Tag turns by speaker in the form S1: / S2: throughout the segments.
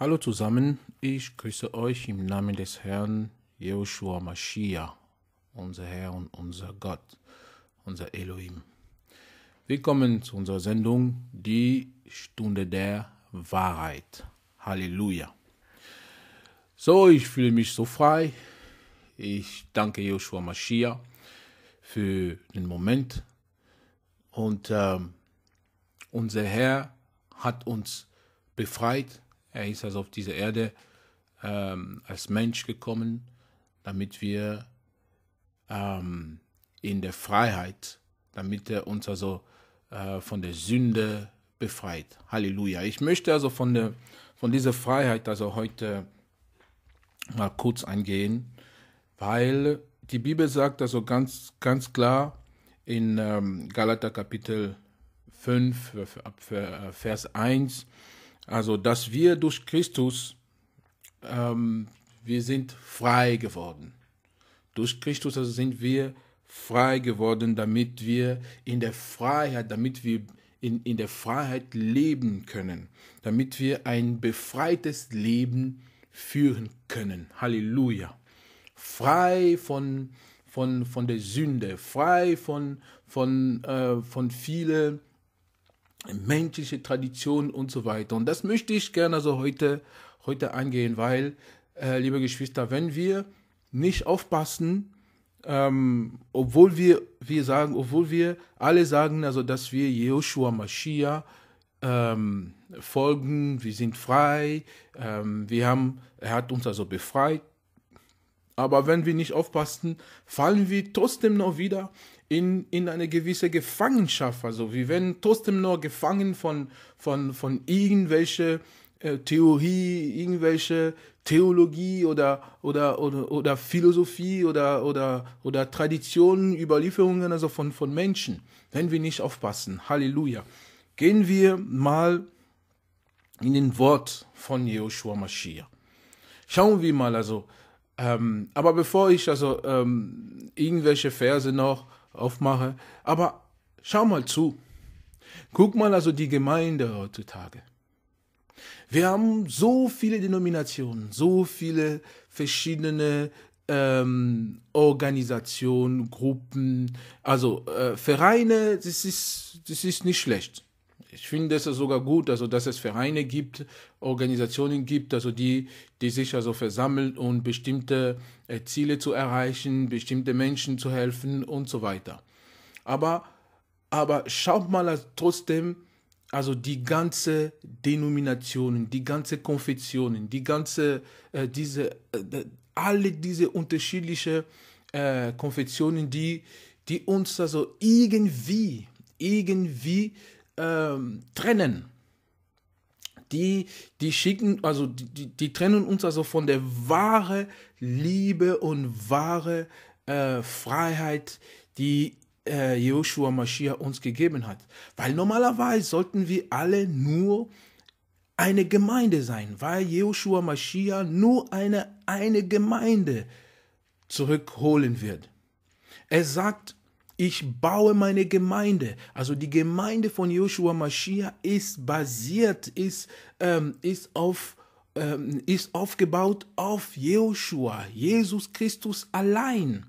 S1: Hallo zusammen, ich grüße euch im Namen des Herrn Joshua Mashiach, unser Herr und unser Gott, unser Elohim. Willkommen zu unserer Sendung Die Stunde der Wahrheit. Halleluja. So, ich fühle mich so frei. Ich danke Joshua Mashiach für den Moment. Und ähm, unser Herr hat uns befreit er ist also auf diese Erde ähm, als Mensch gekommen, damit wir ähm, in der Freiheit, damit er uns also äh, von der Sünde befreit. Halleluja. Ich möchte also von, der, von dieser Freiheit also heute mal kurz eingehen, weil die Bibel sagt also ganz, ganz klar in ähm, Galater Kapitel 5, äh, Vers 1, also, dass wir durch Christus, ähm, wir sind frei geworden. Durch Christus also sind wir frei geworden, damit wir in der Freiheit, damit wir in, in der Freiheit leben können, damit wir ein befreites Leben führen können. Halleluja. Frei von, von, von der Sünde, frei von, von, äh, von vielen menschliche Tradition und so weiter. Und das möchte ich gerne also heute, heute angehen, weil, äh, liebe Geschwister, wenn wir nicht aufpassen, ähm, obwohl wir, wir sagen, obwohl wir alle sagen, also dass wir Joshua Mashiach ähm, folgen, wir sind frei, ähm, wir haben, er hat uns also befreit. Aber wenn wir nicht aufpassen, fallen wir trotzdem noch wieder in, in eine gewisse Gefangenschaft. Also wir werden trotzdem nur gefangen von, von, von irgendwelche äh, Theorie, irgendwelche Theologie oder, oder, oder, oder Philosophie oder, oder, oder Traditionen, Überlieferungen, also von, von Menschen, wenn wir nicht aufpassen. Halleluja. Gehen wir mal in den Wort von Joshua Mashiach. Schauen wir mal also, ähm, aber bevor ich also ähm, irgendwelche Verse noch aufmache. Aber schau mal zu. Guck mal also die Gemeinde heutzutage. Wir haben so viele Denominationen, so viele verschiedene ähm, Organisationen, Gruppen, also äh, Vereine, das ist, das ist nicht schlecht ich finde es sogar gut, also dass es Vereine gibt, Organisationen gibt, also die, die sich also versammeln um bestimmte äh, Ziele zu erreichen, bestimmte Menschen zu helfen und so weiter. Aber, aber schaut mal trotzdem, also die ganze Denominationen, die ganze Konfessionen, die ganze, äh, diese, äh, alle diese unterschiedlichen äh, Konfessionen, die, die uns also irgendwie, irgendwie ähm, trennen. Die, die schicken, also die, die, die, trennen uns also von der wahren Liebe und wahre äh, Freiheit, die äh, Joshua Mashiach uns gegeben hat. Weil normalerweise sollten wir alle nur eine Gemeinde sein, weil Joshua Mashiach nur eine, eine Gemeinde zurückholen wird. Er sagt ich baue meine Gemeinde. Also die Gemeinde von Joshua Mashiach ist basiert, ist, ähm, ist auf ähm, ist aufgebaut auf Joshua, Jesus Christus allein.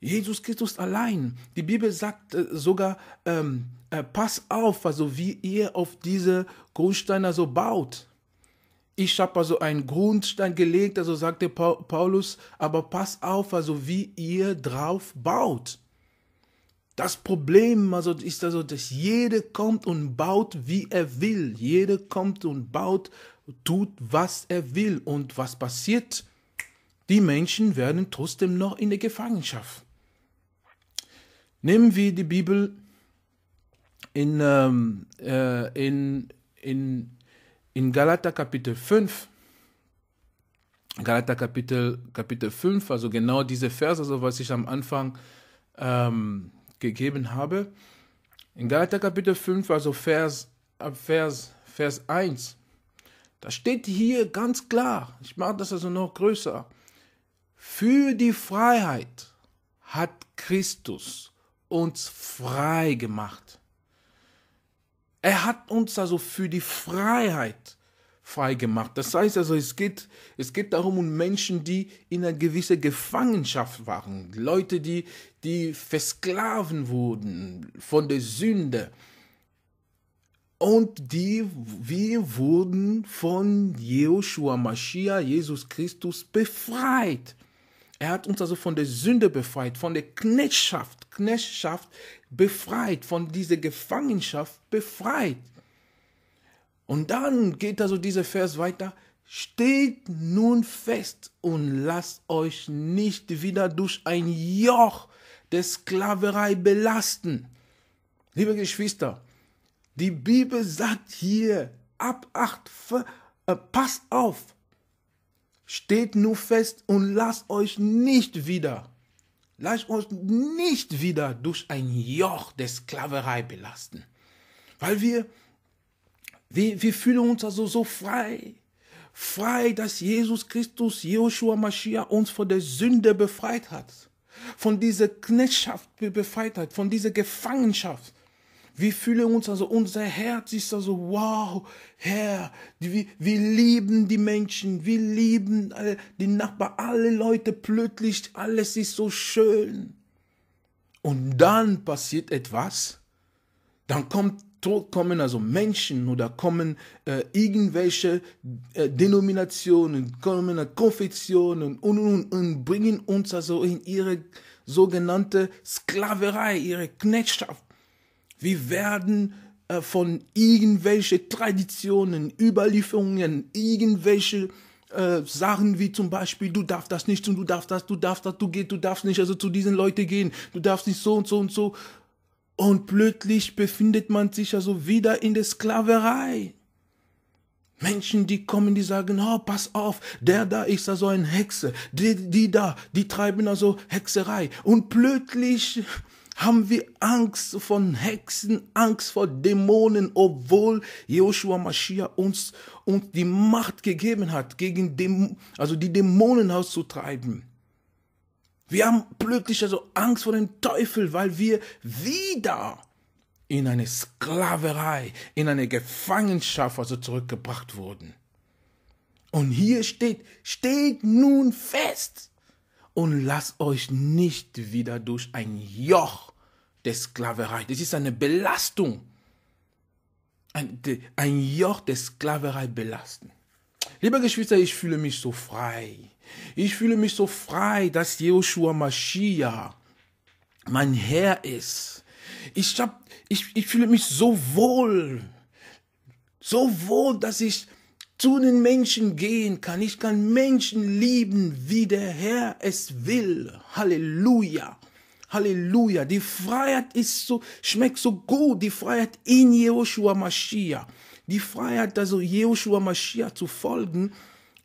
S1: Jesus Christus allein. Die Bibel sagt äh, sogar, ähm, äh, pass auf, also wie ihr auf diese Grundsteine so baut. Ich habe also einen Grundstein gelegt, also sagte Paulus, aber pass auf, also wie ihr drauf baut. Das Problem also ist also, dass jeder kommt und baut, wie er will. Jeder kommt und baut, tut, was er will. Und was passiert? Die Menschen werden trotzdem noch in der Gefangenschaft. Nehmen wir die Bibel in, ähm, äh, in, in, in Galater Kapitel 5. Galater Kapitel, Kapitel 5, also genau diese Verse, so was ich am Anfang ähm, gegeben habe. In Galater Kapitel 5, also Vers, äh, Vers, Vers 1, da steht hier ganz klar, ich mache das also noch größer, für die Freiheit hat Christus uns frei gemacht. Er hat uns also für die Freiheit freigemacht. Das heißt also, es geht, es geht darum um Menschen, die in einer gewissen Gefangenschaft waren. Leute, die, die versklaven wurden von der Sünde. Und die, wir wurden von Joshua Mashiach, Jesus Christus, befreit. Er hat uns also von der Sünde befreit, von der Knechtschaft, Knechtschaft befreit, von dieser Gefangenschaft befreit. Und dann geht also dieser Vers weiter. Steht nun fest und lasst euch nicht wieder durch ein Joch der Sklaverei belasten. Liebe Geschwister, die Bibel sagt hier, ab acht, äh, passt auf, steht nun fest und lasst euch nicht wieder, lasst euch nicht wieder durch ein Joch der Sklaverei belasten. Weil wir wir, wir fühlen uns also so frei. Frei, dass Jesus Christus, Joshua Mashiach uns von der Sünde befreit hat. Von dieser Knechtschaft befreit hat, von dieser Gefangenschaft. Wir fühlen uns also, unser Herz ist also, wow, Herr, wir, wir lieben die Menschen, wir lieben äh, die Nachbarn, alle Leute plötzlich, alles ist so schön. Und dann passiert etwas, dann kommt Druck kommen also Menschen oder kommen äh, irgendwelche äh, Denominationen, kommen äh, Konfessionen und, und, und bringen uns also in ihre sogenannte Sklaverei, ihre Knechtschaft. Wir werden äh, von irgendwelchen Traditionen, Überlieferungen, irgendwelche äh, Sachen wie zum Beispiel, du darfst das nicht tun, du darfst das, du darfst das, du gehst, du darfst nicht also zu diesen Leuten gehen, du darfst nicht so und so und so und plötzlich befindet man sich also wieder in der Sklaverei. Menschen, die kommen, die sagen, oh, pass auf, der da ist also ein Hexe, die, die da, die treiben also Hexerei. Und plötzlich haben wir Angst von Hexen, Angst vor Dämonen, obwohl Joshua Mashiach uns, uns die Macht gegeben hat, gegen dem, also die Dämonen auszutreiben. Wir haben plötzlich also Angst vor dem Teufel, weil wir wieder in eine Sklaverei, in eine Gefangenschaft also zurückgebracht wurden. Und hier steht, steht nun fest und lasst euch nicht wieder durch ein Joch der Sklaverei. Das ist eine Belastung. Ein, ein Joch der Sklaverei belasten. Liebe Geschwister, ich fühle mich so frei. Ich fühle mich so frei, dass Joshua Mashiach mein Herr ist. Ich, hab, ich, ich fühle mich so wohl, so wohl, dass ich zu den Menschen gehen kann. Ich kann Menschen lieben, wie der Herr es will. Halleluja. Halleluja. Die Freiheit ist so, schmeckt so gut. Die Freiheit in Joshua Mashiach. Die Freiheit, also Joshua Mashiach zu folgen,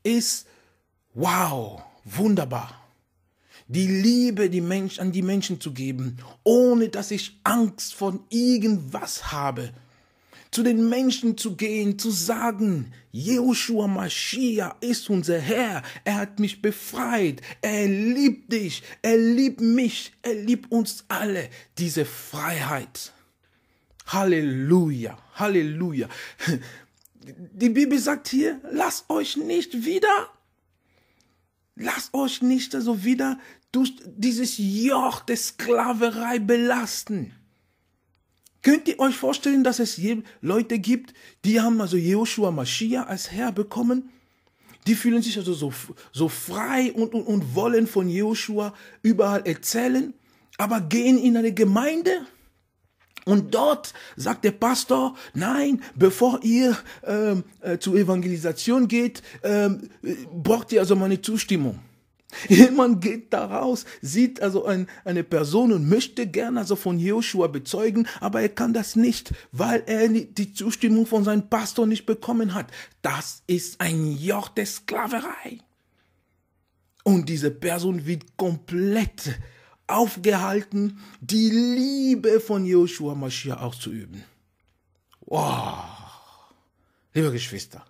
S1: ist wow, wunderbar. Die Liebe die Mensch, an die Menschen zu geben, ohne dass ich Angst von irgendwas habe. Zu den Menschen zu gehen, zu sagen, Jehoshua Mashiach ist unser Herr, er hat mich befreit, er liebt dich, er liebt mich, er liebt uns alle, diese Freiheit. Halleluja, Halleluja. Die Bibel sagt hier, lasst euch nicht wieder Lasst euch nicht also wieder durch dieses Joch der Sklaverei belasten. Könnt ihr euch vorstellen, dass es Leute gibt, die haben also Joshua Mashiach als Herr bekommen? Die fühlen sich also so, so frei und, und, und wollen von Joshua überall erzählen, aber gehen in eine Gemeinde und dort sagt der Pastor, nein, bevor ihr ähm, äh, zur Evangelisation geht, ähm, braucht ihr also meine Zustimmung. Jemand geht da raus, sieht also ein, eine Person und möchte gerne also von Joshua bezeugen, aber er kann das nicht, weil er die Zustimmung von seinem Pastor nicht bekommen hat. Das ist ein Joch der Sklaverei. Und diese Person wird komplett aufgehalten, die Liebe von Joshua Mashiach auszuüben. Wow, liebe Geschwister.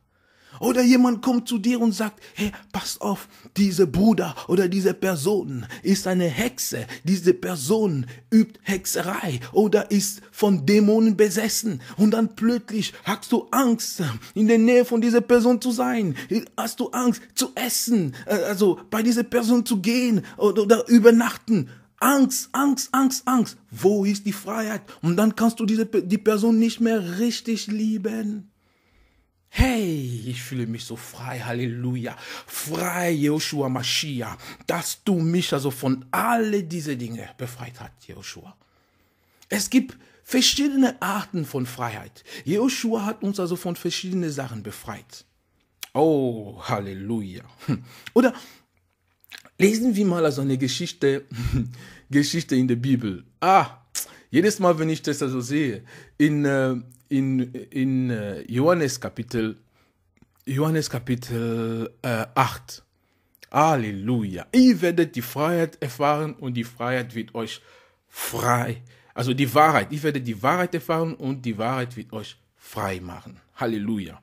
S1: Oder jemand kommt zu dir und sagt, hey, pass auf, dieser Bruder oder diese Person ist eine Hexe, diese Person übt Hexerei oder ist von Dämonen besessen und dann plötzlich hast du Angst, in der Nähe von dieser Person zu sein, hast du Angst zu essen, äh, also bei dieser Person zu gehen oder übernachten. Angst, Angst, Angst, Angst. Wo ist die Freiheit? Und dann kannst du diese, die Person nicht mehr richtig lieben. Hey, ich fühle mich so frei, Halleluja. Frei, Joshua Mashiach, dass du mich also von all diese Dinge befreit hast, Joshua. Es gibt verschiedene Arten von Freiheit. Joshua hat uns also von verschiedenen Sachen befreit. Oh, Halleluja. Hm. Oder Lesen wir mal so also eine Geschichte, Geschichte in der Bibel. Ah, jedes Mal, wenn ich das also sehe, in, äh, in, in äh, Johannes Kapitel, Johannes Kapitel äh, 8. Halleluja. Ihr werdet die Freiheit erfahren und die Freiheit wird euch frei. Also die Wahrheit. Ich werde die Wahrheit erfahren und die Wahrheit wird euch frei machen. Halleluja.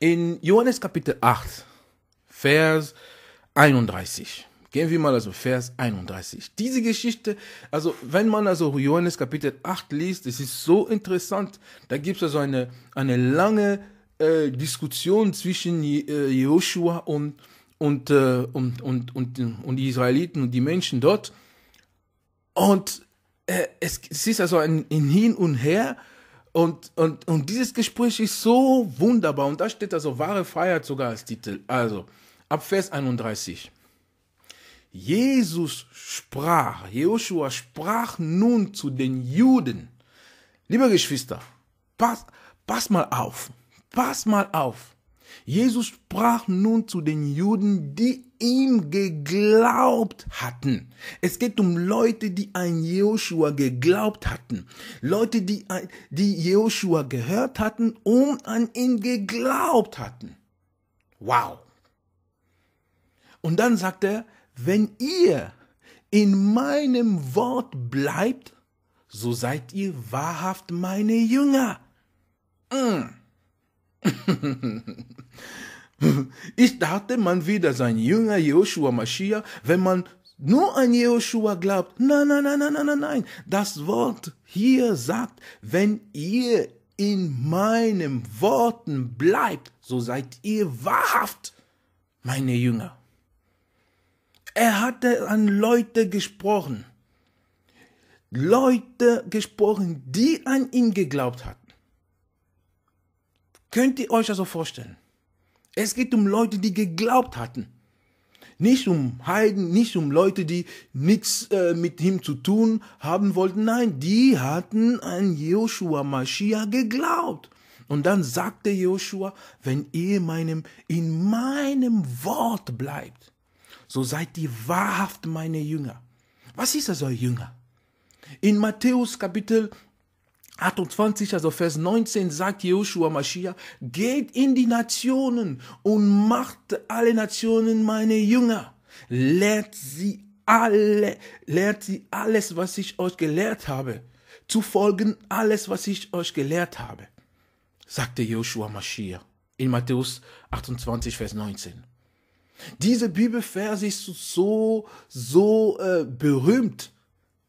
S1: In Johannes Kapitel 8, Vers 31. Gehen wir mal also Vers 31. Diese Geschichte, also wenn man also Johannes Kapitel 8 liest, es ist so interessant. Da gibt es also eine, eine lange äh, Diskussion zwischen äh, Joshua und, und, äh, und, und, und, und die Israeliten und die Menschen dort. Und äh, es, es ist also ein, ein Hin und Her. Und, und, und dieses Gespräch ist so wunderbar. Und da steht also wahre Freiheit sogar als Titel. Also, Ab Vers 31. Jesus sprach, Joshua sprach nun zu den Juden. Liebe Geschwister, pass, pass mal auf, pass mal auf. Jesus sprach nun zu den Juden, die ihm geglaubt hatten. Es geht um Leute, die an Joshua geglaubt hatten. Leute, die, die Joshua gehört hatten und an ihn geglaubt hatten. Wow. Und dann sagt er, wenn ihr in meinem Wort bleibt, so seid ihr wahrhaft meine Jünger. Mm. Ich dachte, man wieder sein Jünger Joshua Mashiach, wenn man nur an Joshua glaubt. Nein, nein, nein, nein, nein, nein. Das Wort hier sagt, wenn ihr in meinen Worten bleibt, so seid ihr wahrhaft meine Jünger. Er hatte an Leute gesprochen. Leute gesprochen, die an ihn geglaubt hatten. Könnt ihr euch also vorstellen? Es geht um Leute, die geglaubt hatten. Nicht um Heiden, nicht um Leute, die nichts äh, mit ihm zu tun haben wollten. Nein, die hatten an Joshua Mashiach geglaubt. Und dann sagte Joshua, wenn ihr meinem, in meinem Wort bleibt, so seid ihr wahrhaft meine Jünger. Was ist also ein Jünger? In Matthäus Kapitel 28, also Vers 19 sagt Joshua Mashiach, geht in die Nationen und macht alle Nationen meine Jünger. Lehrt sie alle, lehrt sie alles, was ich euch gelehrt habe, zu folgen alles, was ich euch gelehrt habe, sagte Joshua Mashiach in Matthäus 28, Vers 19. Diese Bibelverse ist so, so äh, berühmt.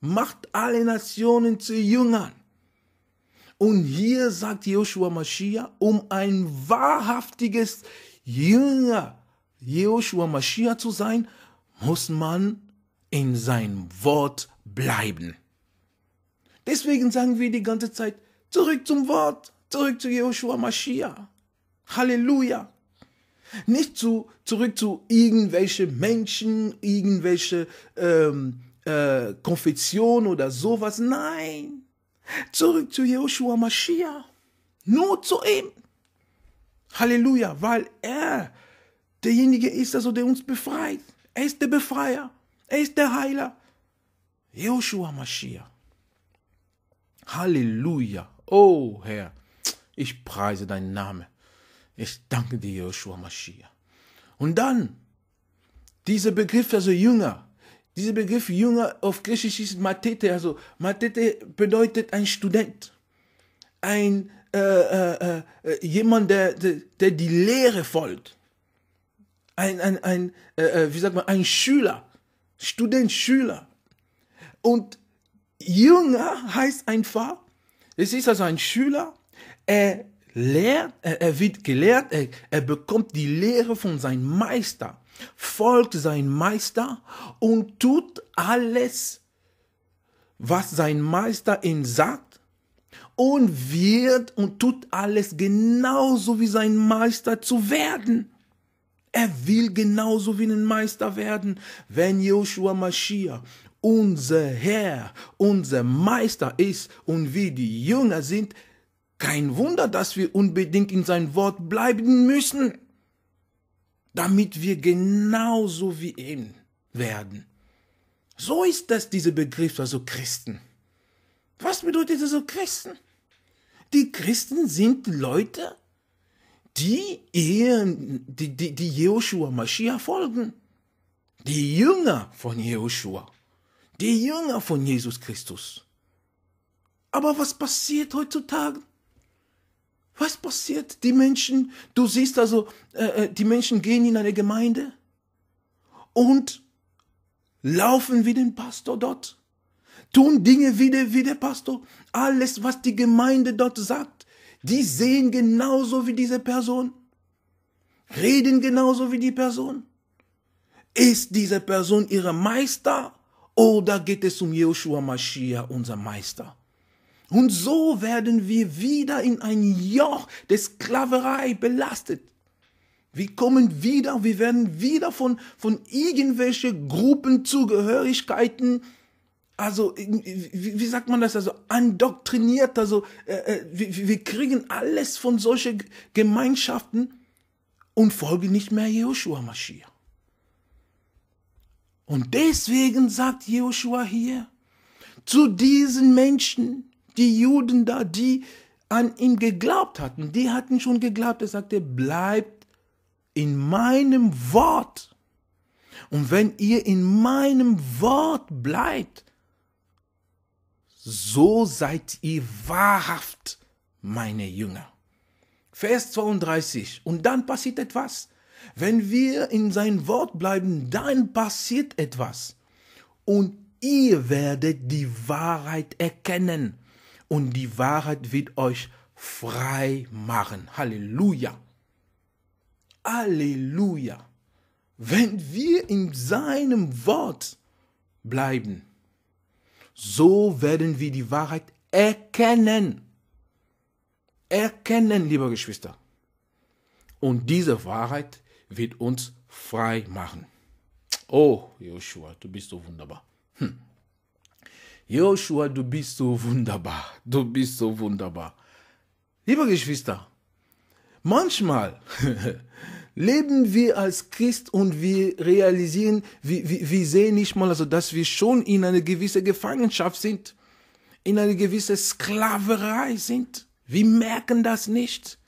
S1: Macht alle Nationen zu Jüngern. Und hier sagt Joshua Mashiach, um ein wahrhaftiges Jünger Joshua Mashiach zu sein, muss man in seinem Wort bleiben. Deswegen sagen wir die ganze Zeit, zurück zum Wort, zurück zu Joshua Mashiach. Halleluja. Nicht zu, zurück zu irgendwelche Menschen, irgendwelche ähm, äh, Konfession oder sowas. Nein. Zurück zu Joshua Mashiach. Nur zu ihm. Halleluja, weil er derjenige ist, also der uns befreit. Er ist der Befreier. Er ist der Heiler. Joshua Mashiach. Halleluja. Oh Herr, ich preise deinen Namen. Ich danke dir, Joshua Mashiach. Und dann, dieser Begriff, also Jünger, dieser Begriff Jünger auf Griechisch ist Matete, also Matete bedeutet ein Student, ein äh, äh, äh, äh jemand, der, der, der, die Lehre folgt, ein, ein, ein äh, äh, wie sagt man, ein Schüler, Student, Schüler. Und Jünger heißt einfach, es ist also ein Schüler, er lehrt, er, er wird gelehrt, er, er bekommt die Lehre von seinem Meister, folgt seinem Meister und tut alles, was sein Meister ihm sagt und wird und tut alles genauso wie sein Meister zu werden. Er will genauso wie ein Meister werden, wenn Joshua Mashiach unser Herr, unser Meister ist und wir die Jünger sind, kein Wunder, dass wir unbedingt in sein Wort bleiben müssen, damit wir genauso wie ihm werden. So ist das, dieser Begriff, also Christen. Was bedeutet also Christen? Die Christen sind Leute, die, ihren, die, die, die Joshua Mashiach folgen. Die Jünger von Joshua. Die Jünger von Jesus Christus. Aber was passiert heutzutage? Was passiert? Die Menschen, du siehst also, äh, äh, die Menschen gehen in eine Gemeinde und laufen wie den Pastor dort, tun Dinge wie der, wie der Pastor. Alles, was die Gemeinde dort sagt, die sehen genauso wie diese Person, reden genauso wie die Person. Ist diese Person ihre Meister oder geht es um Joshua Mashiach, unser Meister? Und so werden wir wieder in ein Joch der Sklaverei belastet. Wir kommen wieder, wir werden wieder von, von irgendwelchen Gruppenzugehörigkeiten, also, wie, wie, sagt man das, also andoktriniert, also äh, äh wir, wir kriegen alles von solchen Gemeinschaften und folgen nicht mehr Joshua Mashiach. Und deswegen sagt Joshua hier zu diesen Menschen, die Juden da, die an ihn geglaubt hatten, die hatten schon geglaubt. Er sagte, bleibt in meinem Wort. Und wenn ihr in meinem Wort bleibt, so seid ihr wahrhaft meine Jünger. Vers 32. Und dann passiert etwas. Wenn wir in sein Wort bleiben, dann passiert etwas. Und ihr werdet die Wahrheit erkennen und die Wahrheit wird euch frei machen. Halleluja. Halleluja. Wenn wir in seinem Wort bleiben, so werden wir die Wahrheit erkennen. Erkennen, liebe Geschwister. Und diese Wahrheit wird uns frei machen. Oh, Joshua, du bist so wunderbar. Hm. Joshua, du bist so wunderbar. Du bist so wunderbar. Liebe Geschwister, manchmal leben wir als Christ und wir realisieren, wir, wir, wir sehen nicht mal, also, dass wir schon in einer gewissen Gefangenschaft sind, in einer gewissen Sklaverei sind. Wir merken das nicht.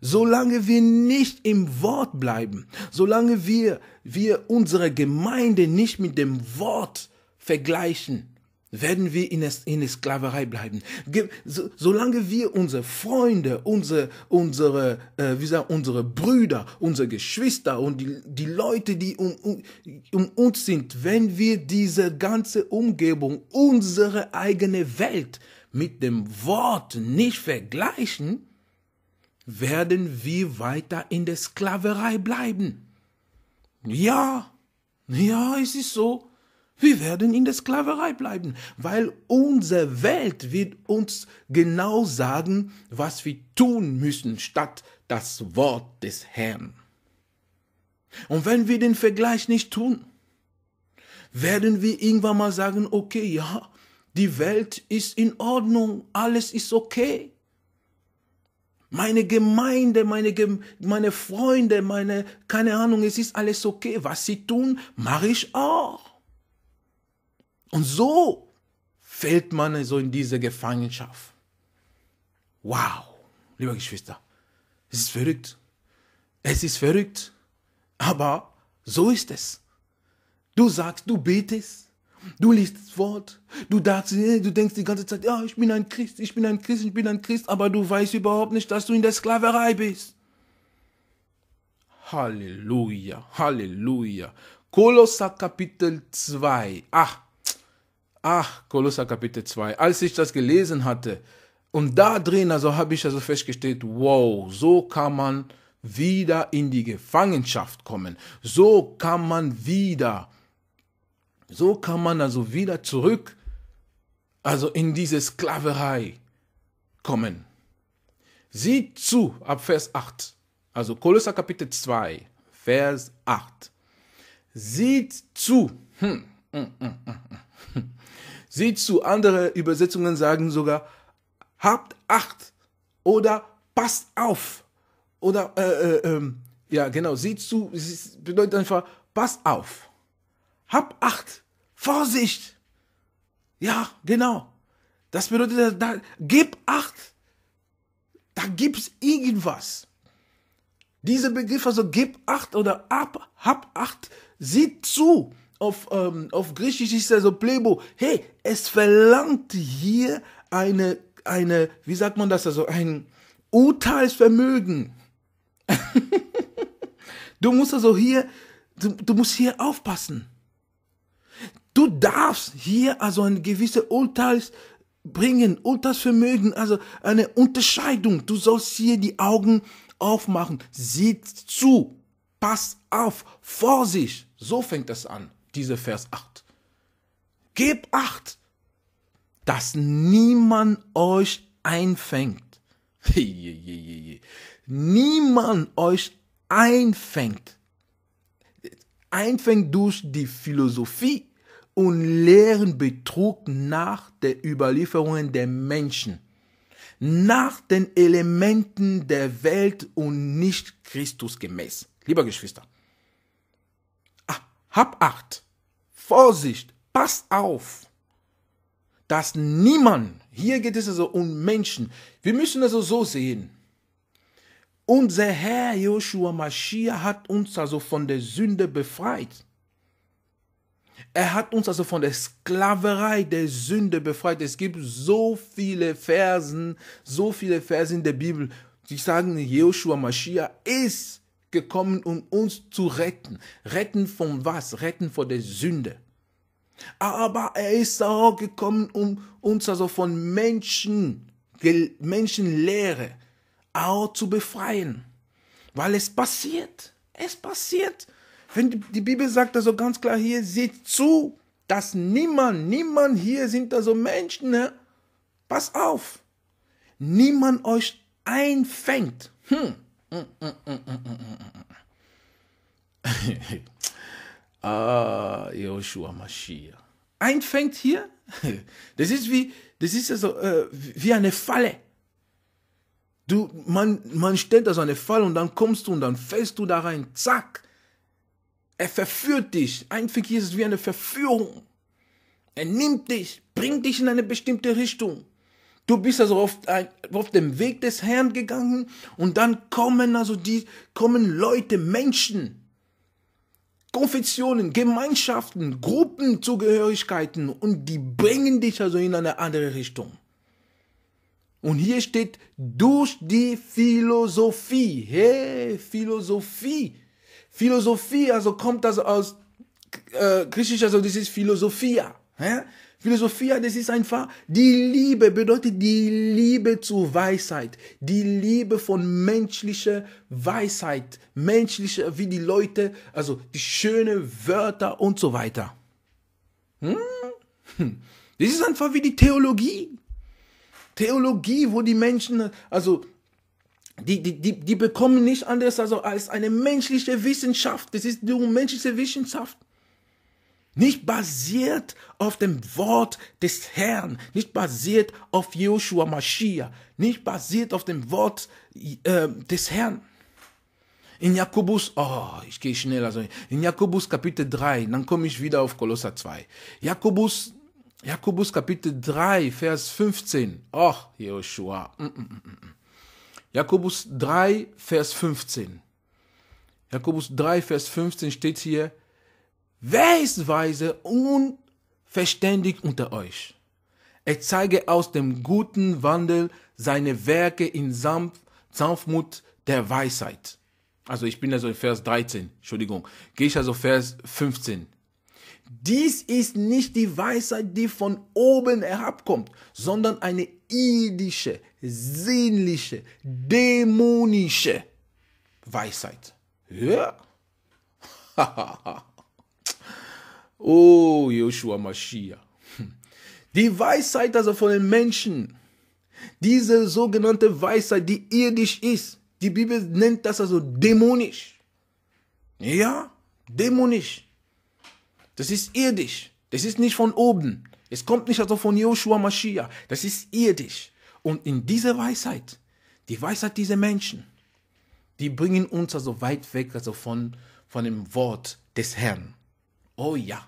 S1: Solange wir nicht im Wort bleiben, solange wir, wir unsere Gemeinde nicht mit dem Wort vergleichen, werden wir in, es, in der Sklaverei bleiben. So, solange wir unsere Freunde, unsere, unsere, äh, wie sagen, unsere Brüder, unsere Geschwister und die, die Leute, die um, um, um uns sind, wenn wir diese ganze Umgebung, unsere eigene Welt mit dem Wort nicht vergleichen, werden wir weiter in der Sklaverei bleiben. Ja, ja, es ist so. Wir werden in der Sklaverei bleiben, weil unsere Welt wird uns genau sagen, was wir tun müssen, statt das Wort des Herrn. Und wenn wir den Vergleich nicht tun, werden wir irgendwann mal sagen, okay, ja, die Welt ist in Ordnung, alles ist okay. Meine Gemeinde, meine, meine Freunde, meine, keine Ahnung, es ist alles okay. Was sie tun, mache ich auch. Und so fällt man so in diese Gefangenschaft. Wow, liebe Geschwister, es ist verrückt. Es ist verrückt, aber so ist es. Du sagst, du betest, du liest das Wort, du, dachtest, äh, du denkst die ganze Zeit, ja, ich bin ein Christ, ich bin ein Christ, ich bin ein Christ, aber du weißt überhaupt nicht, dass du in der Sklaverei bist. Halleluja, Halleluja. Kolosser Kapitel 2. Ach, Ach, Kolosser Kapitel 2. Als ich das gelesen hatte, und da drin, also habe ich also festgestellt, wow, so kann man wieder in die Gefangenschaft kommen. So kann man wieder, so kann man also wieder zurück, also in diese Sklaverei kommen. Sieht zu ab Vers 8, also Kolosser Kapitel 2, Vers 8. Sieht zu. Hm, hm, hm, hm, hm Sieh zu, andere Übersetzungen sagen sogar, habt Acht oder passt auf. Oder, äh, äh, äh, ja, genau, sieh zu, es bedeutet einfach, passt auf. Hab Acht. Vorsicht. Ja, genau. Das bedeutet, da, gib Acht. Da gibt es irgendwas. Diese Begriffe, also gib Acht oder ab, hab Acht, sieh zu auf, ähm, auf Griechisch ist er so Plebo. Hey, es verlangt hier eine, eine, wie sagt man das, also ein Urteilsvermögen. du musst also hier, du, du musst hier aufpassen. Du darfst hier also ein gewisses Urteils bringen, Urteilsvermögen, also eine Unterscheidung. Du sollst hier die Augen aufmachen. Sieh zu. Pass auf. Vorsicht. So fängt das an diese Vers 8. Gebt acht, dass niemand euch einfängt. niemand euch einfängt. Einfängt durch die Philosophie und lehren Betrug nach der Überlieferungen der Menschen, nach den Elementen der Welt und nicht Christus gemäß. Lieber Geschwister, ah, hab acht Vorsicht, passt auf, dass niemand, hier geht es also um Menschen, wir müssen also so sehen, unser Herr Joshua Mashiach hat uns also von der Sünde befreit. Er hat uns also von der Sklaverei der Sünde befreit. Es gibt so viele Versen, so viele Versen in der Bibel, die sagen, Joshua Mashiach ist gekommen, um uns zu retten. Retten von was? Retten von der Sünde. Aber er ist auch gekommen, um uns also von Menschen, Menschenlehre auch zu befreien. Weil es passiert. Es passiert. Wenn die Bibel sagt also ganz klar hier, seht zu, dass niemand, niemand hier sind also Menschen. Ne? Pass auf. Niemand euch einfängt. Hm Mm, mm, mm, ah, Joshua Mashiach. Einfängt hier? Das ist wie, das ist also, äh, wie eine Falle. Du, man, man stellt so eine Falle und dann kommst du und dann fällst du da rein. Zack. Er verführt dich. Einfängt hier ist es wie eine Verführung. Er nimmt dich, bringt dich in eine bestimmte Richtung. Du bist also auf, äh, auf dem Weg des Herrn gegangen und dann kommen also die, kommen Leute, Menschen, Konfessionen, Gemeinschaften, Gruppenzugehörigkeiten und die bringen dich also in eine andere Richtung. Und hier steht, durch die Philosophie, hey, Philosophie. Philosophie, also kommt das aus äh, griechisch, also das ist Philosophia. Hä? Philosophia, das ist einfach die Liebe, bedeutet die Liebe zur Weisheit, die Liebe von menschlicher Weisheit, menschlicher, wie die Leute, also die schönen Wörter und so weiter. Hm? hm? Das ist einfach wie die Theologie. Theologie, wo die Menschen, also die, die, die, die bekommen nicht anders also als eine menschliche Wissenschaft. Das ist nur menschliche Wissenschaft nicht basiert auf dem Wort des Herrn, nicht basiert auf Joshua Mashiach, nicht basiert auf dem Wort äh, des Herrn. In Jakobus, oh, ich gehe schnell, also in Jakobus Kapitel 3, dann komme ich wieder auf Kolosser 2. Jakobus, Jakobus Kapitel 3, Vers 15. Oh, Joshua. Mm, mm, mm, Jakobus 3, Vers 15. Jakobus 3, Vers 15 steht hier, Wer ist weise und verständig unter euch? Er zeige aus dem guten Wandel seine Werke in Sanft, Sanftmut der Weisheit. Also ich bin also in Vers 13, Entschuldigung. Gehe ich also Vers 15. Dies ist nicht die Weisheit, die von oben herabkommt, sondern eine irdische, sinnliche, dämonische Weisheit. Ja. Oh, Joshua Mashiach. Hm. Die Weisheit also von den Menschen. Diese sogenannte Weisheit, die irdisch ist. Die Bibel nennt das also dämonisch. Ja, dämonisch. Das ist irdisch. Das ist nicht von oben. Es kommt nicht also von Joshua Mashiach. Das ist irdisch. Und in dieser Weisheit, die Weisheit dieser Menschen, die bringen uns also weit weg also von, von dem Wort des Herrn. Oh ja,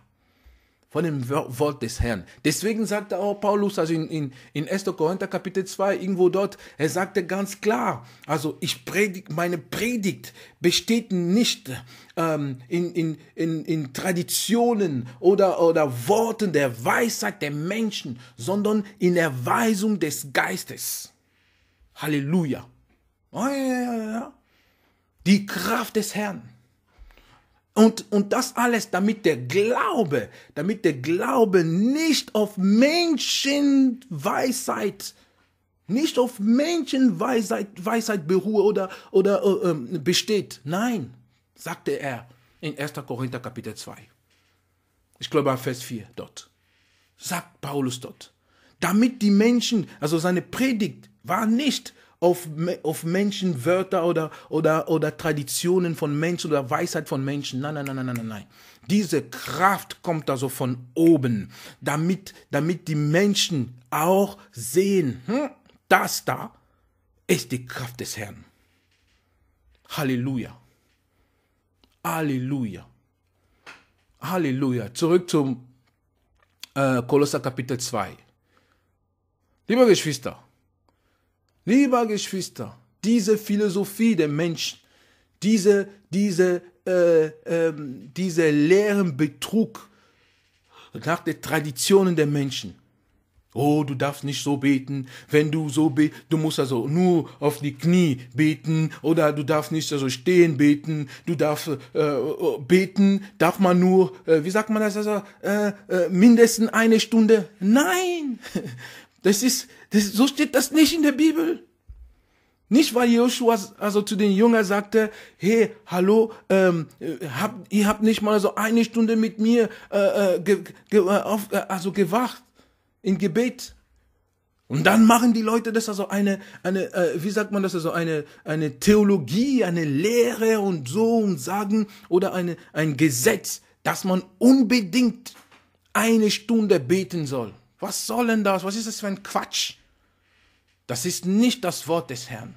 S1: von dem Wort des Herrn. Deswegen sagte auch Paulus, also in, in, in 1. Korinther Kapitel 2, irgendwo dort, er sagte ganz klar, also ich predigt, meine Predigt besteht nicht ähm, in, in, in, in Traditionen oder, oder Worten der Weisheit der Menschen, sondern in Erweisung des Geistes. Halleluja. Oh, ja, ja, ja. Die Kraft des Herrn. Und, und das alles, damit der Glaube, damit der Glaube nicht auf Menschenweisheit, nicht auf Menschenweisheit Weisheit beruhe oder, oder äh, ähm, besteht. Nein, sagte er in 1. Korinther Kapitel 2. Ich glaube an Vers 4 dort. Sagt Paulus dort. Damit die Menschen, also seine Predigt war nicht auf, auf Menschen, oder, oder, oder Traditionen von Menschen oder Weisheit von Menschen. Nein, nein, nein, nein, nein, nein. Diese Kraft kommt also von oben, damit, damit die Menschen auch sehen, hm, das da ist die Kraft des Herrn. Halleluja. Halleluja. Halleluja. Zurück zum äh, Kolosser Kapitel 2. Liebe Geschwister, Lieber Geschwister, diese Philosophie der Menschen, diese, diese, äh, äh, diese leeren Betrug nach den Traditionen der Menschen. Oh, du darfst nicht so beten, wenn du so betest, du musst also nur auf die Knie beten oder du darfst nicht also stehen beten, du darfst äh, beten, darf man nur, äh, wie sagt man das also, äh, äh mindestens eine Stunde? Nein, Das ist, das, so steht das nicht in der Bibel. Nicht, weil Joshua also zu den Jüngern sagte, hey, hallo, ähm, hab, ihr habt nicht mal so eine Stunde mit mir äh, äh ge, ge, äh, auf, äh, also gewacht in Gebet. Und dann machen die Leute das also eine, eine äh, wie sagt man das also eine, eine Theologie, eine Lehre und so und sagen oder eine, ein Gesetz, dass man unbedingt eine Stunde beten soll. Was soll denn das? Was ist das für ein Quatsch? Das ist nicht das Wort des Herrn.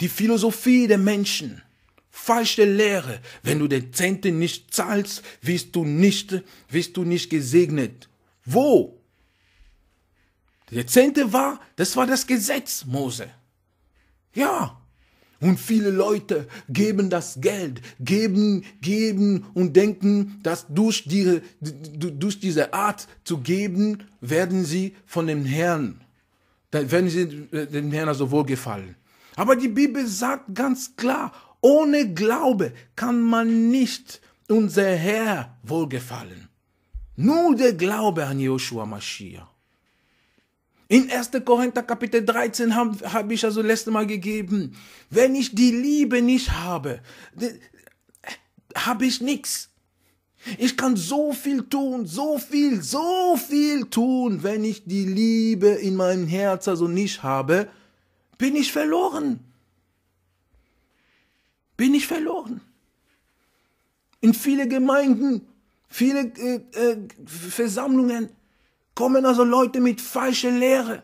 S1: Die Philosophie der Menschen, falsche Lehre. Wenn du den Zehnten nicht zahlst, wirst du nicht, wirst du nicht gesegnet. Wo? Der Zehnte war, das war das Gesetz, Mose. Ja, und viele Leute geben das Geld, geben, geben und denken, dass durch, die, durch diese Art zu geben, werden sie von dem Herrn, werden sie dem Herrn also wohlgefallen. Aber die Bibel sagt ganz klar, ohne Glaube kann man nicht unser Herr wohlgefallen. Nur der Glaube an Joshua Mashiach. In 1. Korinther Kapitel 13 habe hab ich also letzte Mal gegeben, wenn ich die Liebe nicht habe, habe ich nichts. Ich kann so viel tun, so viel, so viel tun, wenn ich die Liebe in meinem Herz also nicht habe, bin ich verloren. Bin ich verloren. In viele Gemeinden, viele äh, äh, Versammlungen kommen also Leute mit falscher Lehre.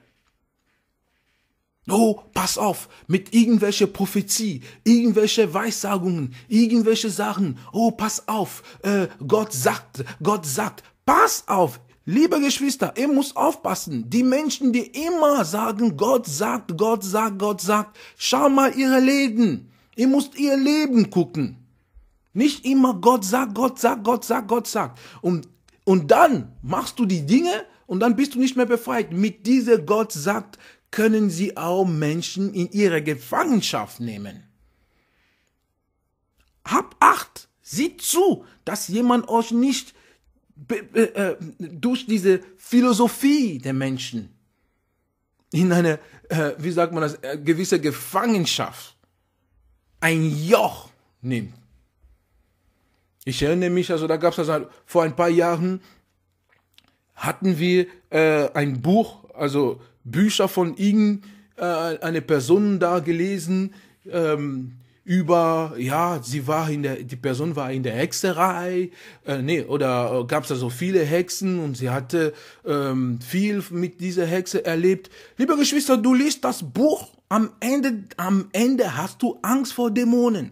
S1: Oh, pass auf, mit irgendwelcher Prophezie, irgendwelche Weissagungen, irgendwelche Sachen. Oh, pass auf, äh, Gott sagt, Gott sagt, pass auf. Liebe Geschwister, ihr müsst aufpassen. Die Menschen, die immer sagen, Gott sagt, Gott sagt, Gott sagt, schau mal ihre Leben. Ihr müsst ihr Leben gucken. Nicht immer Gott sagt, Gott sagt, Gott sagt, Gott sagt. Und, und dann machst du die Dinge, und dann bist du nicht mehr befreit. Mit dieser Gott sagt, können sie auch Menschen in ihre Gefangenschaft nehmen. Hab Acht, sieht zu, dass jemand euch nicht äh, äh, durch diese Philosophie der Menschen in eine, äh, wie sagt man das, äh, gewisse Gefangenschaft, ein Joch nimmt. Ich erinnere mich, also da gab es also halt vor ein paar Jahren hatten wir äh, ein Buch, also Bücher von irgendeiner äh, eine Person da gelesen ähm, über, ja, sie war in der, die Person war in der Hexerei, äh, nee, oder gab es da so viele Hexen und sie hatte ähm, viel mit dieser Hexe erlebt. Liebe Geschwister, du liest das Buch, am Ende, am Ende hast du Angst vor Dämonen.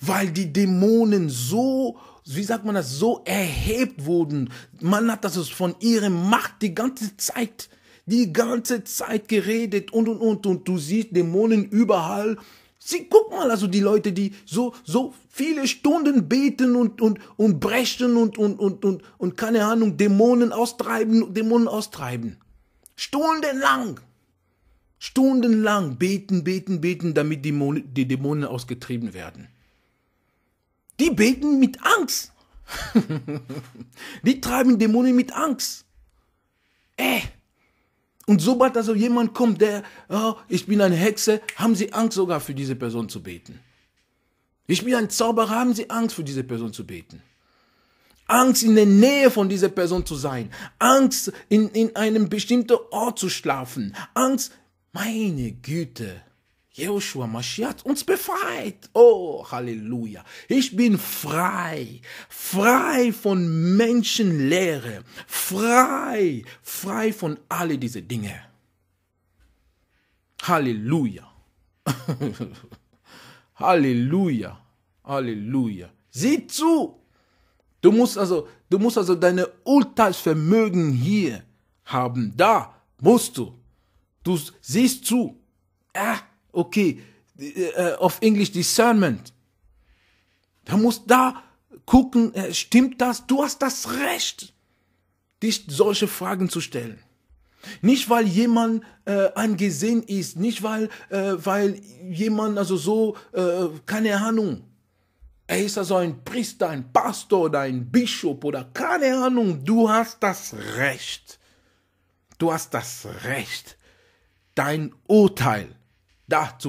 S1: Weil die Dämonen so wie sagt man das, so erhebt wurden. Man hat das von ihrer Macht die ganze Zeit, die ganze Zeit geredet und und und und du siehst Dämonen überall. Sie, guck mal, also die Leute, die so, so viele Stunden beten und, und, und brechen und, und, und, und, und keine Ahnung, Dämonen austreiben, Dämonen austreiben. Stundenlang. Stundenlang beten, beten, beten, damit die, Dämonen ausgetrieben werden. Die beten mit Angst. die treiben Dämonen mit Angst. Ey. Äh. Und sobald also jemand kommt, der, oh, ich bin eine Hexe, haben sie Angst sogar für diese Person zu beten. Ich bin ein Zauberer, haben sie Angst für diese Person zu beten. Angst in der Nähe von dieser Person zu sein. Angst in, in einem bestimmten Ort zu schlafen. Angst, meine Güte. Jehoshua Mashiach uns befreit. Oh, Halleluja. Ich bin frei, frei von Menschenlehre, frei, frei von alle diese Dinge. Halleluja. Halleluja. Halleluja. Sieh zu. Du musst also, du musst also deine Urteilsvermögen hier haben. Da musst du. Du siehst zu. Ah okay, äh, auf Englisch Discernment. Da muss da gucken, äh, stimmt das? Du hast das Recht, dich solche Fragen zu stellen. Nicht weil jemand äh, angesehen ist, nicht weil, äh, weil jemand also so, äh, keine Ahnung, er ist also ein Priester, ein Pastor oder ein Bischof oder keine Ahnung, du hast das Recht, du hast das Recht, dein Urteil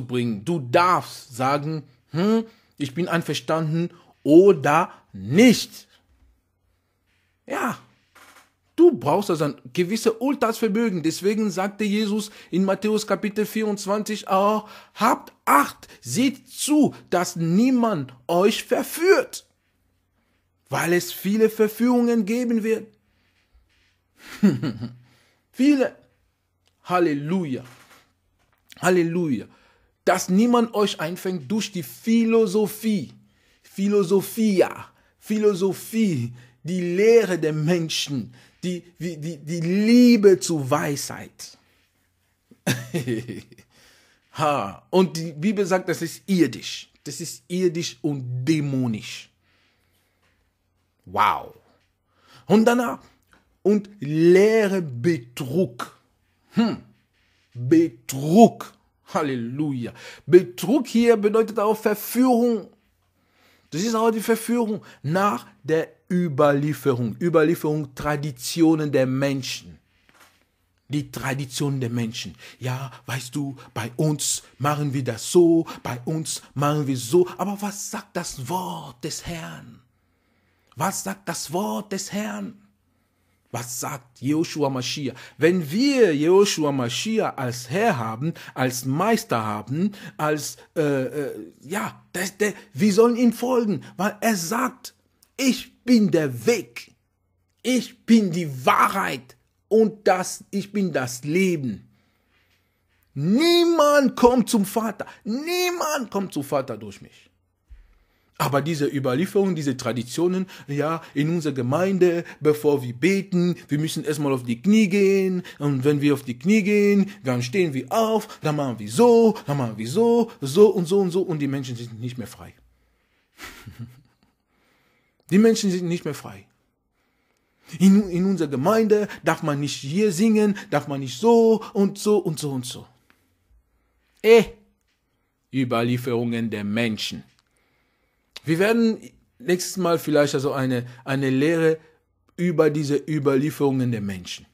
S1: bringen. Du darfst sagen, hm, ich bin einverstanden oder nicht. Ja, du brauchst also ein gewisses Urteilsvermögen. Deswegen sagte Jesus in Matthäus Kapitel 24 auch, habt Acht, seht zu, dass niemand euch verführt, weil es viele Verführungen geben wird. viele. Halleluja. Halleluja. Dass niemand euch einfängt durch die Philosophie. Philosophia. Philosophie. Die Lehre der Menschen. Die, die, die, Liebe zur Weisheit. ha. Und die Bibel sagt, das ist irdisch. Das ist irdisch und dämonisch. Wow. Und danach, und Lehre Betrug. Hm. Betrug. Halleluja. Betrug hier bedeutet auch Verführung. Das ist auch die Verführung nach der Überlieferung. Überlieferung, Traditionen der Menschen. Die Traditionen der Menschen. Ja, weißt du, bei uns machen wir das so, bei uns machen wir so. Aber was sagt das Wort des Herrn? Was sagt das Wort des Herrn? Was sagt Joshua Mashiach? Wenn wir Joshua Mashiach als Herr haben, als Meister haben, als, äh, äh, ja, das, der, wir sollen ihm folgen, weil er sagt, ich bin der Weg, ich bin die Wahrheit und das, ich bin das Leben. Niemand kommt zum Vater, niemand kommt zum Vater durch mich. Aber diese Überlieferungen, diese Traditionen, ja, in unserer Gemeinde, bevor wir beten, wir müssen erstmal auf die Knie gehen. Und wenn wir auf die Knie gehen, dann stehen wir auf, dann machen wir so, dann machen wir so, so und so und so. Und die Menschen sind nicht mehr frei. Die Menschen sind nicht mehr frei. In, in unserer Gemeinde darf man nicht hier singen, darf man nicht so und so und so und so. Eh, Überlieferungen der Menschen. Wir werden nächstes Mal vielleicht also eine, eine Lehre über diese Überlieferungen der Menschen.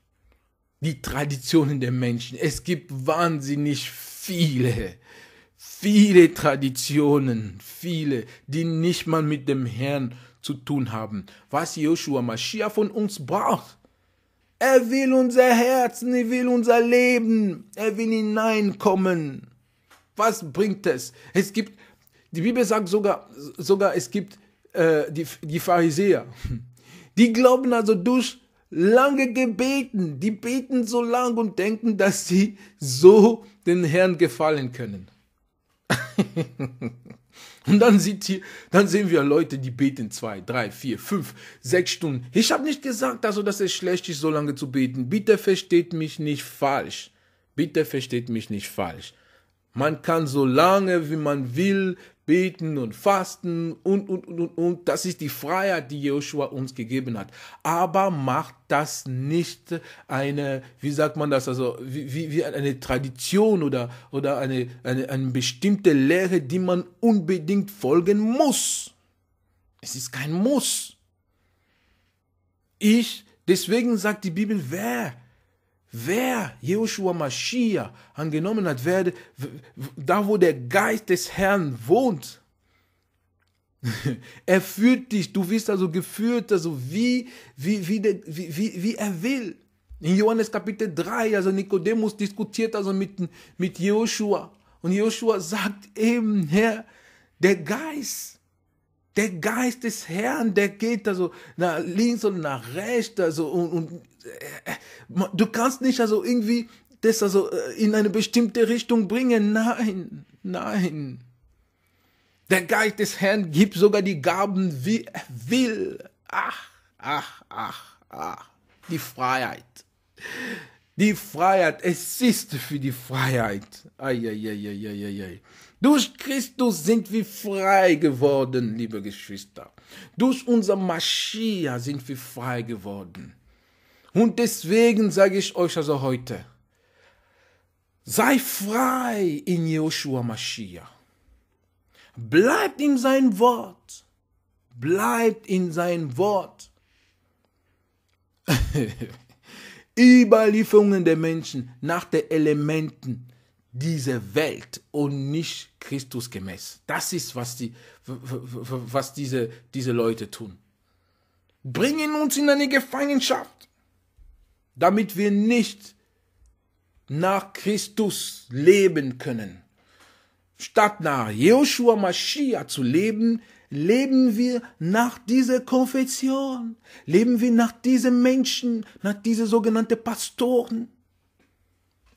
S1: Die Traditionen der Menschen. Es gibt wahnsinnig viele, viele Traditionen, viele, die nicht mal mit dem Herrn zu tun haben. Was Joshua Mashiach von uns braucht. Er will unser Herzen, er will unser Leben, er will hineinkommen. Was bringt es? Es gibt die Bibel sagt sogar, sogar es gibt äh, die, die Pharisäer. Die glauben also durch lange gebeten. Die beten so lang und denken, dass sie so den Herrn gefallen können. und dann, ihr, dann, sehen wir Leute, die beten zwei, drei, vier, fünf, sechs Stunden. Ich habe nicht gesagt, also, dass es schlecht ist, so lange zu beten. Bitte versteht mich nicht falsch. Bitte versteht mich nicht falsch. Man kann so lange, wie man will, beten und fasten und, und, und, und, und. Das ist die Freiheit, die Joshua uns gegeben hat. Aber macht das nicht eine, wie sagt man das, also wie, wie, eine Tradition oder, oder eine, eine, eine bestimmte Lehre, die man unbedingt folgen muss. Es ist kein Muss. Ich, deswegen sagt die Bibel, wer wer Joshua Mashiach angenommen hat, werde, da wo der Geist des Herrn wohnt, er führt dich, du wirst also geführt, also wie, wie, wie, der, wie, wie, wie er will. In Johannes Kapitel 3, also Nikodemus diskutiert also mit, mit Joshua. Und Joshua sagt eben, Herr, der Geist der Geist des Herrn, der geht also nach links und nach rechts, also und, und äh, du kannst nicht also irgendwie das also in eine bestimmte Richtung bringen. Nein, nein. Der Geist des Herrn gibt sogar die Gaben, wie er will. Ach, ach, ach, ach. Die Freiheit. Die Freiheit. Es ist für die Freiheit. Ai, ai, ai, ai, ai, ai. Durch Christus sind wir frei geworden, liebe Geschwister. Durch unser Maschia sind wir frei geworden. Und deswegen sage ich euch also heute, sei frei in Joshua Maschia. Bleibt in sein Wort. Bleibt in sein Wort. Überlieferungen der Menschen nach den Elementen diese Welt und nicht Christus gemäß. Das ist, was, die, was diese, diese Leute tun. Bringen uns in eine Gefangenschaft, damit wir nicht nach Christus leben können. Statt nach Joshua Mashiach zu leben, leben wir nach dieser Konfession, leben wir nach diesen Menschen, nach diesen sogenannten Pastoren.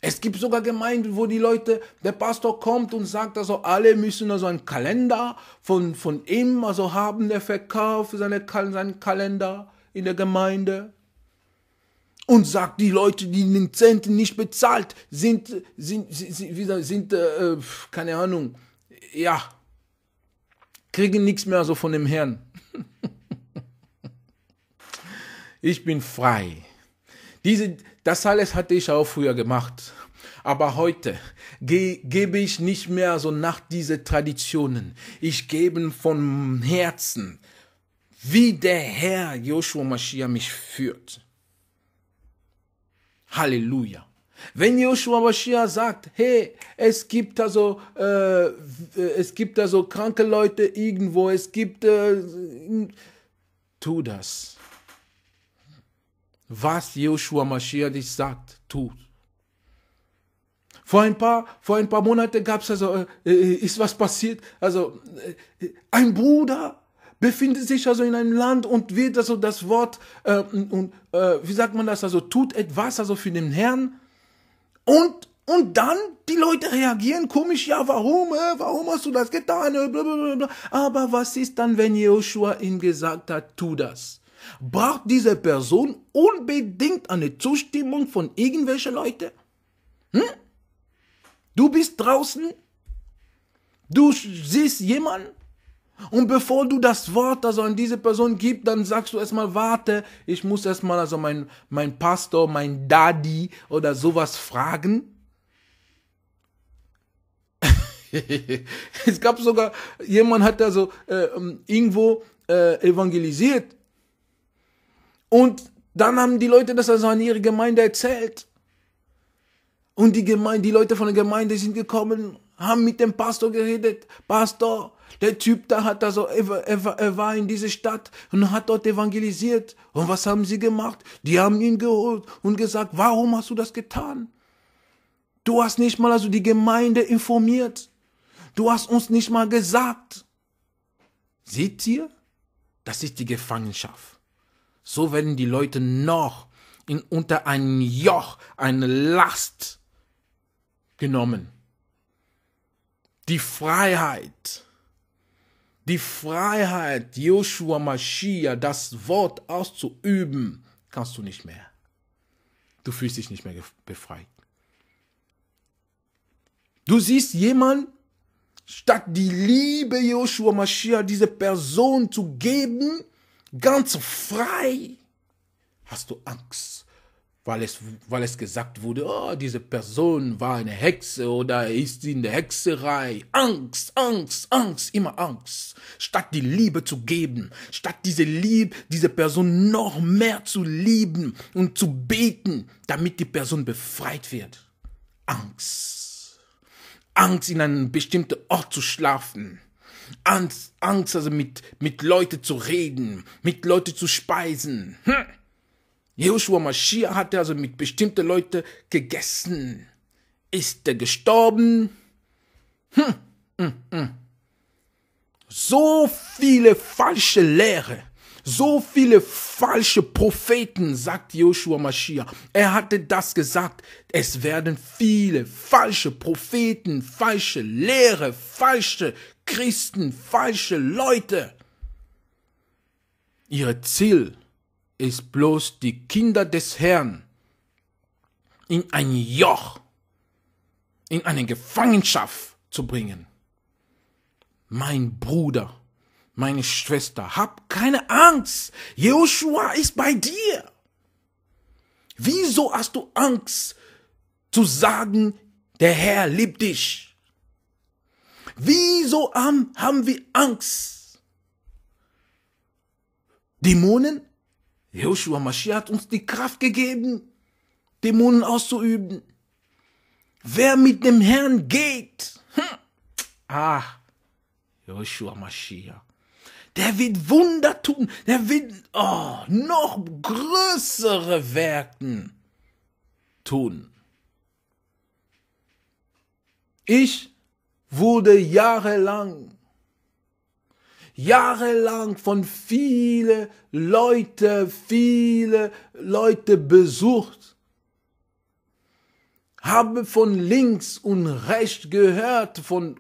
S1: Es gibt sogar Gemeinden, wo die Leute, der Pastor kommt und sagt, also alle müssen also einen Kalender von, von ihm, also haben der Verkauf seine, seinen Kalender in der Gemeinde. Und sagt, die Leute, die den Zehnten nicht bezahlt, sind, sind, sind, sind, äh, keine Ahnung, ja, kriegen nichts mehr so also von dem Herrn. ich bin frei. Diese, das alles hatte ich auch früher gemacht. Aber heute ge gebe ich nicht mehr so nach diese Traditionen. Ich gebe von Herzen, wie der Herr Joshua Mashiach mich führt. Halleluja. Wenn Joshua Mashiach sagt, hey, es gibt also, äh, es gibt also kranke Leute irgendwo, es gibt, äh, tu das was Joshua Mashiach dich sagt, tut. Vor ein paar, vor ein paar Monate gab's also, äh, äh, ist was passiert. Also, äh, ein Bruder befindet sich also in einem Land und wird also das Wort, äh, und, äh, wie sagt man das, also tut etwas also für den Herrn. Und, und dann die Leute reagieren komisch, ja, warum, äh, warum hast du das getan? Blablabla. Aber was ist dann, wenn Joshua ihm gesagt hat, tu das? Braucht diese Person unbedingt eine Zustimmung von irgendwelchen Leuten? Hm? Du bist draußen, du siehst jemanden und bevor du das Wort also an diese Person gibst, dann sagst du erstmal, warte, ich muss erstmal also mein, mein Pastor, mein Daddy oder sowas fragen. es gab sogar, jemand hat da so äh, ähm, irgendwo äh, evangelisiert und dann haben die Leute das also an ihre Gemeinde erzählt. Und die, Gemeinde, die Leute von der Gemeinde sind gekommen, haben mit dem Pastor geredet. Pastor, der Typ da hat also, er, war in dieser Stadt und hat dort evangelisiert. Und was haben sie gemacht? Die haben ihn geholt und gesagt, warum hast du das getan? Du hast nicht mal also die Gemeinde informiert. Du hast uns nicht mal gesagt. Seht ihr? Das ist die Gefangenschaft. So werden die Leute noch in, unter ein Joch, eine Last genommen. Die Freiheit, die Freiheit, Joshua Mashiach, das Wort auszuüben, kannst du nicht mehr. Du fühlst dich nicht mehr befreit. Du siehst jemanden, statt die Liebe Joshua Mashiach, diese Person zu geben, ganz frei, hast du Angst, weil es, weil es gesagt wurde, oh, diese Person war eine Hexe oder ist in der Hexerei. Angst, Angst, Angst, immer Angst. Statt die Liebe zu geben, statt diese Liebe, diese Person noch mehr zu lieben und zu beten, damit die Person befreit wird. Angst. Angst, in einen bestimmten Ort zu schlafen. Angst, Angst also mit, mit Leuten zu reden, mit Leuten zu speisen. Hm. Joshua Mashiach hatte also mit bestimmten Leuten gegessen. Ist er gestorben? Hm, hm, hm. So viele falsche Lehre, so viele falsche Propheten, sagt Joshua Mashiach. Er hatte das gesagt. Es werden viele falsche Propheten, falsche Lehre, falsche Christen, falsche Leute. Ihr Ziel ist bloß die Kinder des Herrn in ein Joch, in eine Gefangenschaft zu bringen. Mein Bruder, meine Schwester, hab keine Angst. Joshua ist bei dir. Wieso hast du Angst zu sagen, der Herr liebt dich? Wieso haben wir Angst? Dämonen? Joshua Mashiach hat uns die Kraft gegeben, Dämonen auszuüben. Wer mit dem Herrn geht, hm. ah, Joshua Mashiach, der wird Wunder tun, der wird oh, noch größere Werken tun. Ich wurde jahrelang, jahrelang von vielen Leuten, viele Leute besucht, habe von links und rechts gehört, von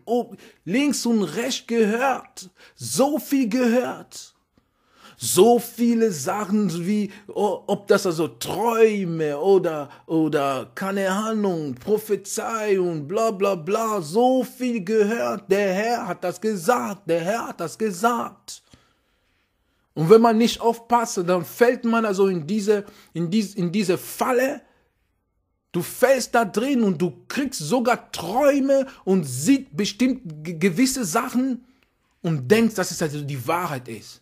S1: links und rechts gehört, so viel gehört so viele Sachen wie, oh, ob das also Träume oder, oder keine Ahnung, Prophezeiung, bla bla bla, so viel gehört. Der Herr hat das gesagt, der Herr hat das gesagt. Und wenn man nicht aufpasst, dann fällt man also in diese, in diese, in diese Falle, Du fällst da drin und du kriegst sogar Träume und siehst bestimmt gewisse Sachen und denkst, dass es also die Wahrheit ist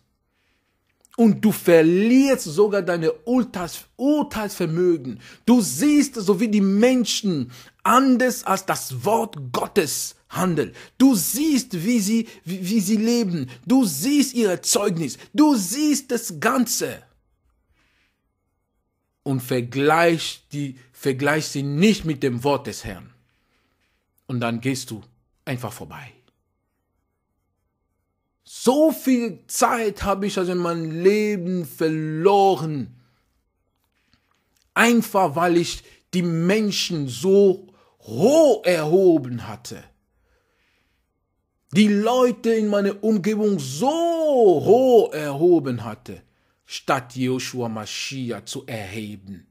S1: und du verlierst sogar deine Urteils Urteilsvermögen. Du siehst, so wie die Menschen anders als das Wort Gottes handeln. Du siehst, wie sie, wie, wie sie leben. Du siehst ihr Zeugnis. Du siehst das Ganze. Und vergleich die, vergleich sie nicht mit dem Wort des Herrn. Und dann gehst du einfach vorbei. So viel Zeit habe ich also in meinem Leben verloren. Einfach weil ich die Menschen so hoch erhoben hatte. Die Leute in meiner Umgebung so hoch erhoben hatte, statt Joshua Mashiach zu erheben.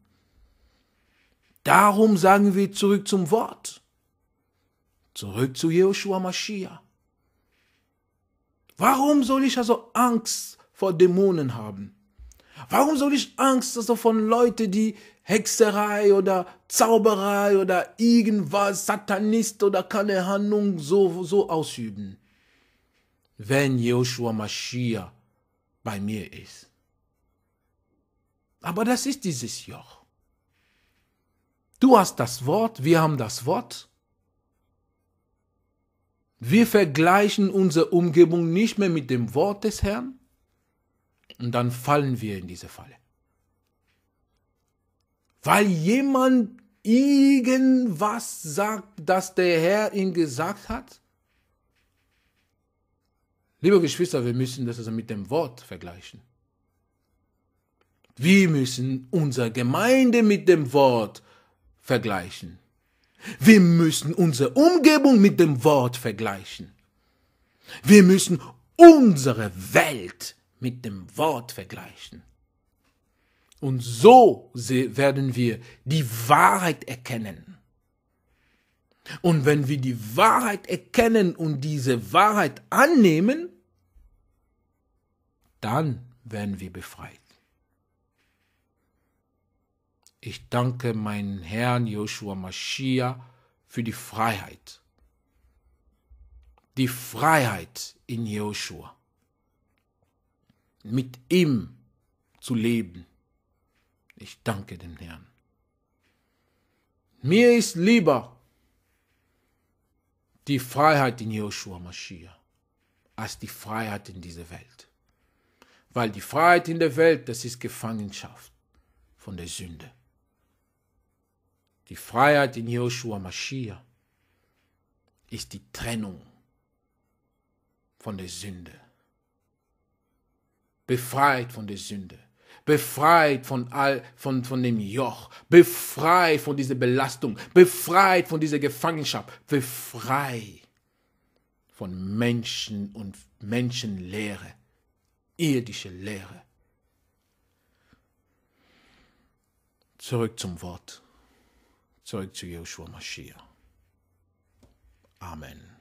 S1: Darum sagen wir zurück zum Wort. Zurück zu Joshua Mashiach. Warum soll ich also Angst vor Dämonen haben? Warum soll ich Angst also von Leuten, die Hexerei oder Zauberei oder irgendwas, Satanist oder keine Handlung so, so ausüben? Wenn Joshua Mashiach bei mir ist. Aber das ist dieses Joch. Du hast das Wort, wir haben das Wort. Wir vergleichen unsere Umgebung nicht mehr mit dem Wort des Herrn und dann fallen wir in diese Falle. Weil jemand irgendwas sagt, das der Herr ihm gesagt hat. Liebe Geschwister, wir müssen das also mit dem Wort vergleichen. Wir müssen unsere Gemeinde mit dem Wort vergleichen. Wir müssen unsere Umgebung mit dem Wort vergleichen. Wir müssen unsere Welt mit dem Wort vergleichen. Und so werden wir die Wahrheit erkennen. Und wenn wir die Wahrheit erkennen und diese Wahrheit annehmen, dann werden wir befreit. Ich danke meinem Herrn Joshua Mashiach für die Freiheit. Die Freiheit in Joshua. Mit ihm zu leben. Ich danke dem Herrn. Mir ist lieber die Freiheit in Joshua Mashiach als die Freiheit in dieser Welt. Weil die Freiheit in der Welt, das ist Gefangenschaft von der Sünde. Die Freiheit in Joshua Mashiach ist die Trennung von der Sünde. Befreit von der Sünde. Befreit von, all, von, von dem Joch. Befreit von dieser Belastung. Befreit von dieser Gefangenschaft. Befreit von Menschen und Menschenlehre. Irdische Lehre. Zurück zum Wort. zurück zu Joshua Mashiach. Amen.